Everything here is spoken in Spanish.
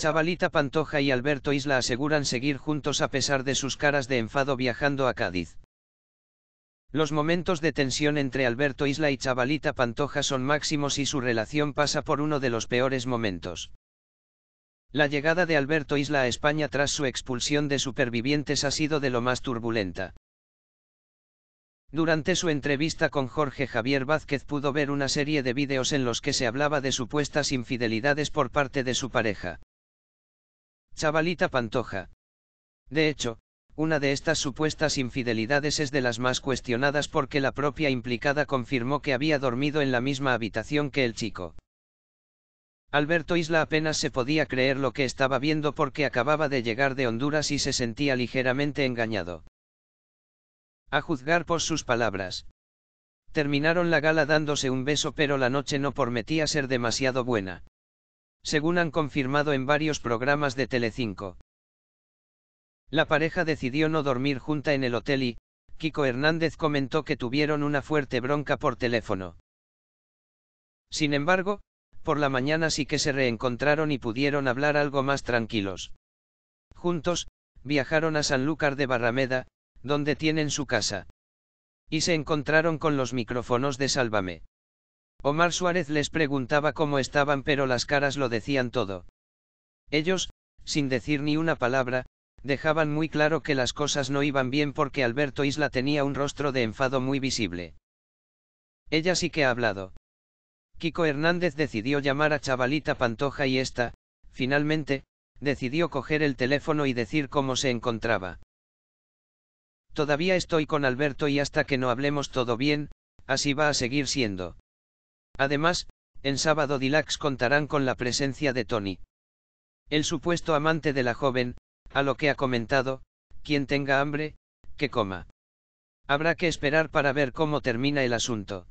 Chavalita Pantoja y Alberto Isla aseguran seguir juntos a pesar de sus caras de enfado viajando a Cádiz. Los momentos de tensión entre Alberto Isla y Chavalita Pantoja son máximos y su relación pasa por uno de los peores momentos. La llegada de Alberto Isla a España tras su expulsión de supervivientes ha sido de lo más turbulenta. Durante su entrevista con Jorge Javier Vázquez pudo ver una serie de vídeos en los que se hablaba de supuestas infidelidades por parte de su pareja. Chavalita Pantoja. De hecho, una de estas supuestas infidelidades es de las más cuestionadas porque la propia implicada confirmó que había dormido en la misma habitación que el chico. Alberto Isla apenas se podía creer lo que estaba viendo porque acababa de llegar de Honduras y se sentía ligeramente engañado. A juzgar por sus palabras. Terminaron la gala dándose un beso pero la noche no prometía ser demasiado buena según han confirmado en varios programas de Telecinco. La pareja decidió no dormir junta en el hotel y, Kiko Hernández comentó que tuvieron una fuerte bronca por teléfono. Sin embargo, por la mañana sí que se reencontraron y pudieron hablar algo más tranquilos. Juntos, viajaron a Sanlúcar de Barrameda, donde tienen su casa. Y se encontraron con los micrófonos de Sálvame. Omar Suárez les preguntaba cómo estaban pero las caras lo decían todo. Ellos, sin decir ni una palabra, dejaban muy claro que las cosas no iban bien porque Alberto Isla tenía un rostro de enfado muy visible. Ella sí que ha hablado. Kiko Hernández decidió llamar a Chavalita Pantoja y esta, finalmente, decidió coger el teléfono y decir cómo se encontraba. Todavía estoy con Alberto y hasta que no hablemos todo bien, así va a seguir siendo. Además, en sábado Dilax contarán con la presencia de Tony. El supuesto amante de la joven, a lo que ha comentado, quien tenga hambre, que coma. Habrá que esperar para ver cómo termina el asunto.